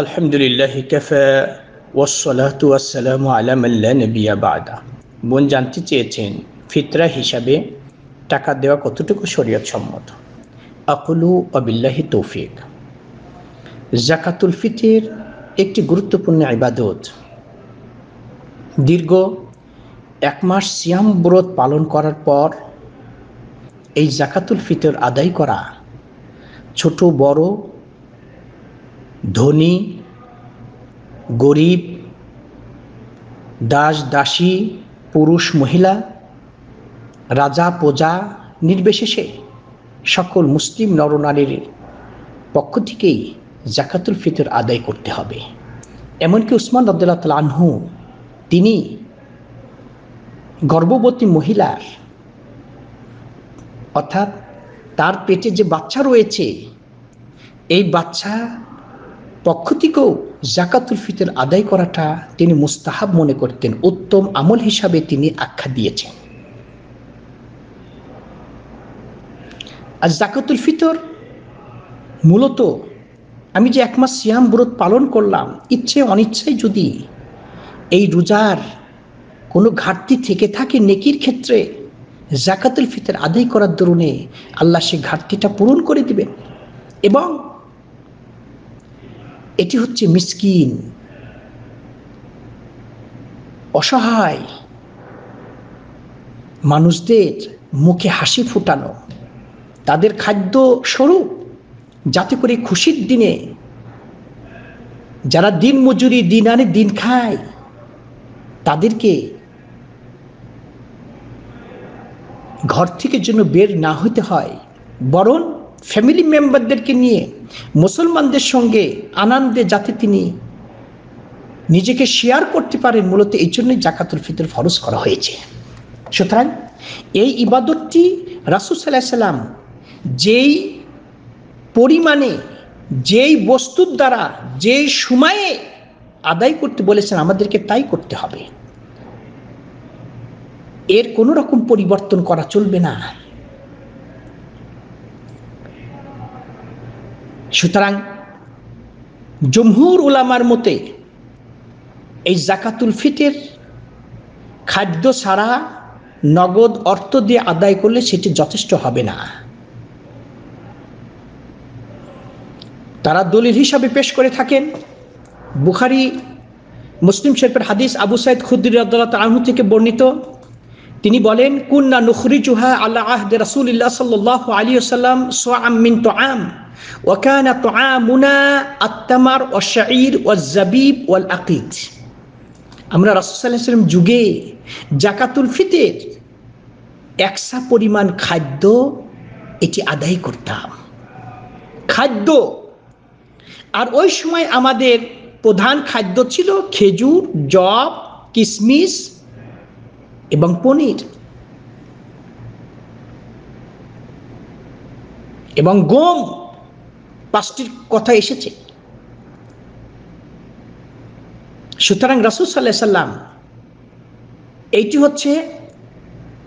আলহামদুলিল্লাহ ওসালাম ওয়াসলাতু আসসালামু আলামাল্লা নবিয়া বাদা বোন জানতে চেয়েছেন ফিতরা হিসাবে টাকা দেওয়া কতটুকু শরীয়ত সম্মত আকুলু অবিল্লাহি তৌফিক জাকাতুল ফিতির একটি গুরুত্বপূর্ণ ইবাদত দীর্ঘ এক মাস সিয়াম ব্রত পালন করার পর এই জাকাতুল ফিতর আদায় করা ছোট বড় ধনী গরিব দাস দাসী পুরুষ মহিলা রাজা প্রজা নির্বিশেষে সকল মুসলিম নরনারীর পক্ষ থেকেই জাকাতুল ফিতর আদায় করতে হবে এমনকি উসমান আবদুল্লা তালহু তিনি গর্ভবতী মহিলার অর্থাৎ তার পেটে যে বাচ্চা রয়েছে এই বাচ্চা পক্ষ থেকেও জাকাতুল ফিতর আদায় করাটা তিনি মুস্তাহাব মনে করতেন উত্তম আমল হিসাবে তিনি আখ্যা দিয়েছেন আর জাকাতুল ফিতর মূলত আমি যে এক মাস সিয়াম ব্রত পালন করলাম ইচ্ছে অনিচ্ছায় যদি এই রোজার কোনো ঘাটতি থেকে থাকে নেকির ক্ষেত্রে জাকাতুল ফিতর আদায় করার দরুনে আল্লাহ সে ঘাটতিটা পূরণ করে দিবেন এবং এটি হচ্ছে মিসকিন অসহায় মানুষদের মুখে হাসি ফুটানো তাদের খাদ্য স্বরূপ যাতে করে খুশির দিনে যারা দিন মজুরি দিন আনে দিন খায় তাদেরকে ঘর থেকে জন্য বের না হতে হয় বরং ফ্যামিলি মেম্বারদেরকে নিয়ে মুসলমানদের সঙ্গে আনন্দে যাতে তিনি নিজেকে শেয়ার করতে পারেন মূলত এই জন্যই জাকাতুল ফিতর ফরজ করা হয়েছে সুতরাং এই ইবাদতটি রাসুল সাল্লাহ সাল্লাম যেই পরিমাণে যেই বস্তুর দ্বারা যেই সময়ে আদায় করতে বলেছেন আমাদেরকে তাই করতে হবে এর কোনো রকম পরিবর্তন করা চলবে না সুতরাং জমহুর উলামার মতে এই জাকাতুল ফিতের খাদ্য ছাড়া নগদ অর্থ দিয়ে আদায় করলে সেটি যথেষ্ট হবে না তারা দলিল হিসাবে পেশ করে থাকেন বুখারি মুসলিম শরীফের হাদিস আবু সাইদ খুদ্দির আদালত আহমু থেকে বর্ণিত তিনি বলেন কুন্না নুখরি জুহা আল্লাহ আহ রাসুল্লাহ সাল্লাহ আলী আসাল্লাম সোয়াম মিন তো আম ওয়াকানা তোয়ামুনা আত্তামার ওয়াশাঈর ওয়াজাবিব ওয়াল আকিদ আমরা যুগে জাকাতুল একসা পরিমাণ খাদ্য এটি আদায় করতাম খাদ্য আর ওই সময় আমাদের প্রধান খাদ্য ছিল খেজুর জব কিশমিশ এবং পনির এবং গম পাঁচটির কথা এসেছে সুতরাং রাসুল সাল্লাহ সাল্লাম এইটি হচ্ছে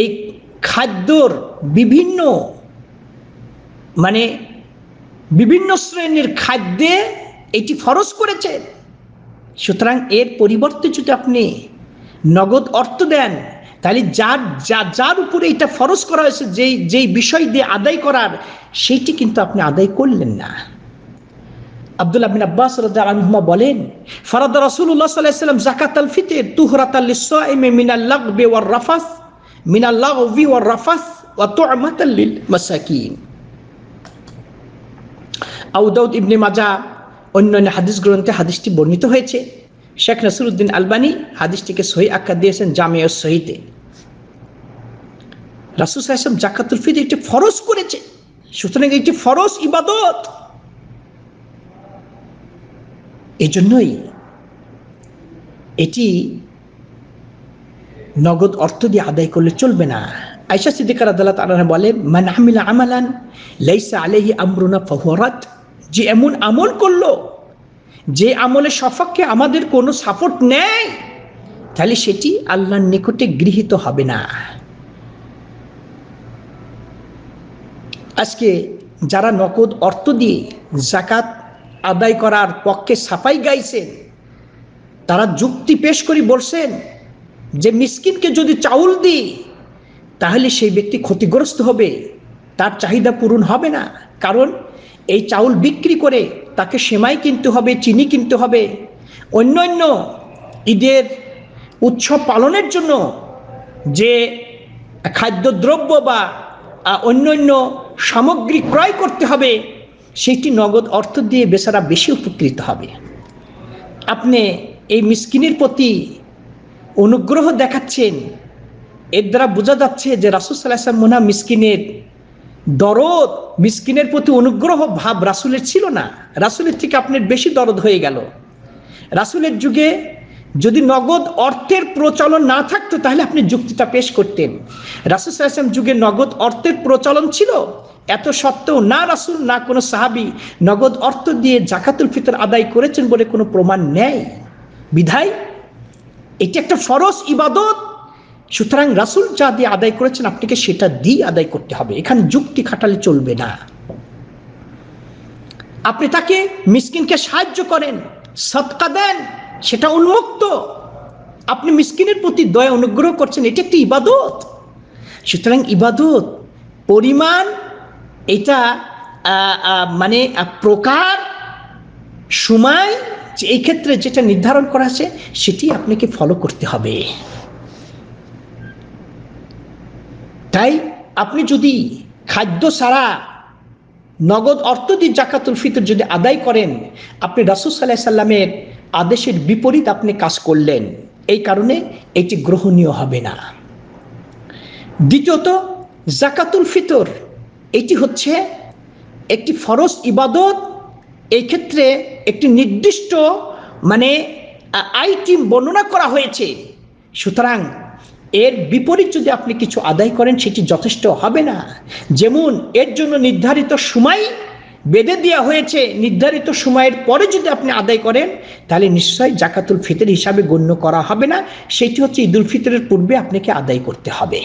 এই খাদ্যর বিভিন্ন মানে বিভিন্ন শ্রেণীর খাদ্যে এটি ফরজ করেছে সুতরাং এর পরিবর্তে যদি আপনি নগদ অর্থ দেন তাহলে যার যা যার উপরে এটা ফরজ করা হয়েছে যেই যেই বিষয় দিয়ে আদায় করার সেইটি কিন্তু আপনি আদায় করলেন না আবদুল্লাহ বিন আব্বাস রাজা বলেন ফরাদ রসুল্লাহ সাল্লাম জাকাত আল ফিতের তুহরাত মিনাল লাগবে ওয়ার রাফাস মিনাল লাগবি ওয়ার রাফাস ওয়া তো তুআমাত লিল মাসাকিন আউদাউদ ইবনে মাজা অন্যান্য হাদিস গ্রন্থে হাদিসটি বর্ণিত হয়েছে শেখ নাসিরুদ্দিন আলবানি হাদিসটিকে সহি আখ্যা দিয়েছেন জামে সহিতে রাসুল সাহেব জাকাতুল ফিদ একটি ফরজ করেছে সুতরাং একটি ফরজ ইবাদত এই জন্যই এটি নগদ অর্থ দিয়ে আদায় করলে চলবে না আয়সা সিদ্দিকার আদালত আনারা বলে মানহামিলা আমালান লাইসা আলেহি আমরুনা ফহরাত যে এমন আমল করলো যে আমলে সফাককে আমাদের কোনো সাপোর্ট নেই তাহলে সেটি আল্লাহর নিকটে গৃহীত হবে না আজকে যারা নকদ অর্থ দিয়ে জাকাত আদায় করার পক্ষে সাফাই গাইছেন তারা যুক্তি পেশ করি বলছেন যে মিসকিনকে যদি চাউল দিই তাহলে সেই ব্যক্তি ক্ষতিগ্রস্ত হবে তার চাহিদা পূরণ হবে না কারণ এই চাউল বিক্রি করে তাকে সেমাই কিনতে হবে চিনি কিনতে হবে অন্য অন্য ঈদের উৎসব পালনের জন্য যে খাদ্যদ্রব্য বা অন্য অন্য সামগ্রী ক্রয় করতে হবে সেটি নগদ অর্থ দিয়ে বেচারা বেশি উপকৃত হবে আপনি এই মিসকিনের প্রতি অনুগ্রহ দেখাচ্ছেন এর দ্বারা বোঝা যাচ্ছে যে রাসুসাল্লাহ সাল্লাম মোনা মিসকিনের দরদ মিসকিনের প্রতি অনুগ্রহ ভাব রাসুলের ছিল না রাসুলের থেকে আপনার বেশি দরদ হয়ে গেল রাসুলের যুগে যদি নগদ অর্থের প্রচলন না থাকতো তাহলে আপনি যুক্তিটা পেশ করতেন রাসুল সাহসাম যুগে নগদ অর্থের প্রচলন ছিল এত সত্ত্বেও না রাসুল না কোনো সাহাবি নগদ অর্থ দিয়ে জাকাতুল ফিতর আদায় করেছেন বলে কোনো প্রমাণ নেই বিধায় এটি একটা সরস ইবাদত সুতরাং রাসুল যা দিয়ে আদায় করেছেন আপনাকে সেটা দিয়ে আদায় করতে হবে এখানে যুক্তি খাটালে চলবে না আপনি তাকে মিসকিনকে সাহায্য করেন সৎকা দেন সেটা উন্মুক্ত আপনি মিসকিনের প্রতি দয়া অনুগ্রহ করছেন এটি একটি ইবাদত সুতরাং ইবাদত পরিমাণ এটা মানে প্রকার সময় এই ক্ষেত্রে যেটা নির্ধারণ করা আছে সেটি আপনাকে ফলো করতে হবে তাই আপনি যদি খাদ্য ছাড়া নগদ অর্থ দিয়ে জাকাতুল ফিতর যদি আদায় করেন আপনি রাসুল সাল্লাহ সাল্লামের আদেশের বিপরীত আপনি কাজ করলেন এই কারণে এটি গ্রহণীয় হবে না দ্বিতীয়ত জাকাতুল ফিতর এটি হচ্ছে একটি ফরজ ইবাদত এই ক্ষেত্রে একটি নির্দিষ্ট মানে আইটিম বর্ণনা করা হয়েছে সুতরাং এর বিপরীত যদি আপনি কিছু আদায় করেন সেটি যথেষ্ট হবে না যেমন এর জন্য নির্ধারিত সময় বেঁধে দেওয়া হয়েছে নির্ধারিত সময়ের পরে যদি আপনি আদায় করেন তাহলে নিশ্চয় জাকাতুল ফিতর হিসাবে গণ্য করা হবে না সেটি হচ্ছে ঈদুল ফিতরের পূর্বে আপনাকে আদায় করতে হবে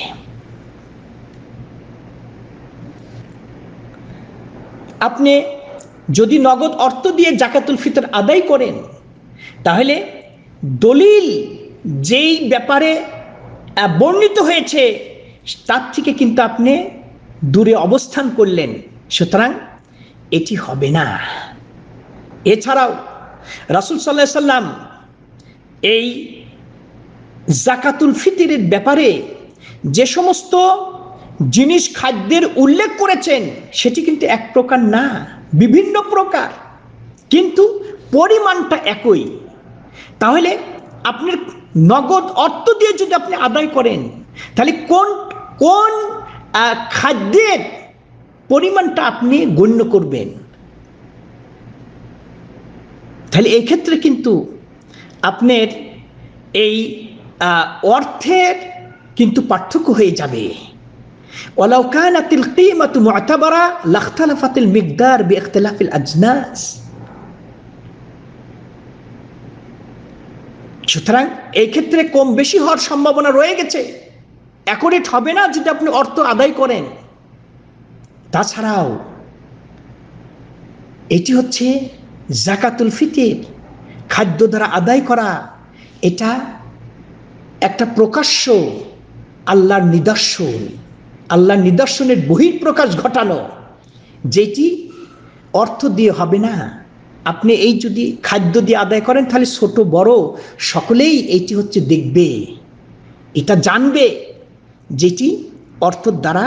আপনি যদি নগদ অর্থ দিয়ে জাকাতুল ফিতর আদায় করেন তাহলে দলিল যেই ব্যাপারে বর্ণিত হয়েছে তার থেকে কিন্তু আপনি দূরে অবস্থান করলেন সুতরাং এটি হবে না এছাড়াও রাসুল সাল্লাহ সাল্লাম এই জাকাতুল ফিতিরের ব্যাপারে যে সমস্ত জিনিস খাদ্যের উল্লেখ করেছেন সেটি কিন্তু এক প্রকার না বিভিন্ন প্রকার কিন্তু পরিমাণটা একই তাহলে আপনার নগদ অর্থ দিয়ে যদি আপনি আদায় করেন তাহলে কোন কোন খাদ্যের পরিমাণটা আপনি গণ্য করবেন তাহলে এক্ষেত্রে কিন্তু আপনার এই অর্থের কিন্তু পার্থক্য হয়ে যাবে ولو كانت القيمة معتبرة لاختلفت মিগদার باختلاف আজনাজ সুতরাং এই ক্ষেত্রে কম বেশি হওয়ার সম্ভাবনা রয়ে গেছে অ্যাকোরেট হবে না যদি আপনি অর্থ আদায় করেন তাছাড়াও এটি হচ্ছে জাকাতুল ফিতির খাদ্য দ্বারা আদায় করা এটা একটা প্রকাশ্য আল্লাহর নিদর্শন আল্লাহর নিদর্শনের প্রকাশ ঘটানো যেটি অর্থ দিয়ে হবে না আপনি এই যদি খাদ্য দিয়ে আদায় করেন তাহলে ছোট বড় সকলেই এটি হচ্ছে দেখবে এটা জানবে যেটি অর্থর দ্বারা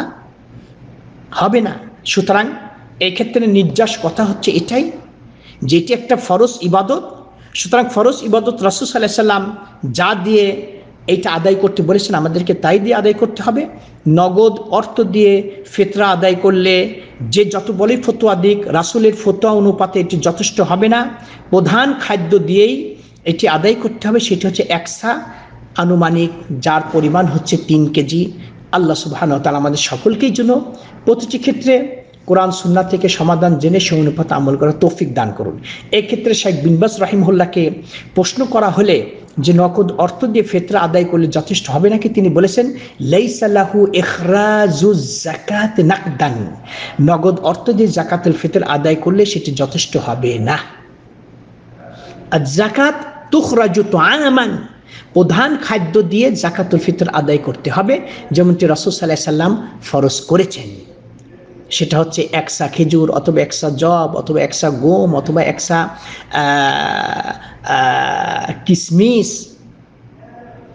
হবে না সুতরাং এক্ষেত্রে নির্যাস কথা হচ্ছে এটাই যেটি একটা ফরজ ইবাদত সুতরাং ফরজ ইবাদত রাসুস আলাইসাল্লাম যা দিয়ে এইটা আদায় করতে বলেছেন আমাদেরকে তাই দিয়ে আদায় করতে হবে নগদ অর্থ দিয়ে ফেতরা আদায় করলে যে যত বলে ফতোয়া দিক রাসুলের ফতোয়া অনুপাতে এটি যথেষ্ট হবে না প্রধান খাদ্য দিয়েই এটি আদায় করতে হবে সেটি হচ্ছে একসা আনুমানিক যার পরিমাণ হচ্ছে তিন কেজি আল্লাহ সুবাহান তালা আমাদের সকলকেই জন্য প্রতিটি ক্ষেত্রে কোরআন সুন্না থেকে সমাধান জেনে সে অনুপাতে আমল করার তৌফিক দান করুন এক্ষেত্রে শেখ বিনবাস রাহিমহল্লাকে প্রশ্ন করা হলে যে নকদ অর্থ দিয়ে ফেতরা আদায় করলে যথেষ্ট হবে নাকি তিনি বলেছেন লাইসালাহু এখরাজু জাকাত নাকদান নগদ অর্থ দিয়ে জাকাতুল ফিতর আদায় করলে সেটি যথেষ্ট হবে না আর জাকাত তুখরাজু তো আমান প্রধান খাদ্য দিয়ে জাকাতুল ফিতর আদায় করতে হবে যেমনটি রসদ সাল্লাহ সাল্লাম ফরজ করেছেন সেটা হচ্ছে একসা খেজুর অথবা একসা জব অথবা একসা গম অথবা একসা কিসমিস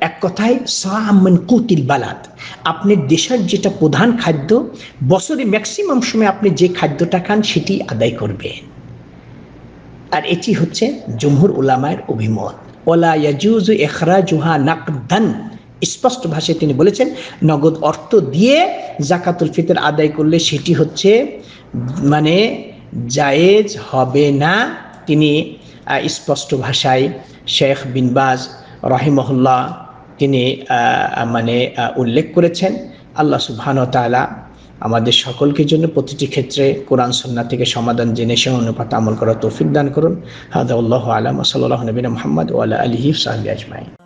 এক কথায় সামিন কুতিল বালাত আপনি দেশের যেটা প্রধান খাদ্য বছরে ম্যাক্সিমাম সময় আপনি যে খাদ্যটা খান সেটি আদায় করবেন আর এটি হচ্ছে জমহুর উলামায়ের অভিমত ওলা ইয়াজুজু এখরা নাকদান স্পষ্ট ভাষায় তিনি বলেছেন নগদ অর্থ দিয়ে জাকাতুল ফিতর আদায় করলে সেটি হচ্ছে মানে জায়েজ হবে না তিনি স্পষ্ট ভাষায় শেখ বিনবাজ রহিমহল্লা তিনি মানে উল্লেখ করেছেন আল্লাহ তালা আমাদের সকলকে জন্য প্রতিটি ক্ষেত্রে কোরআন সন্না থেকে সমাধান জেনে সে অনুপাত আমল করা তৌফিক দান করুন হাদাউল্লাহ আলম সাল্লাহ নবীন মোহাম্মদ ওয়ালা আলহি সাহাবি আজমাই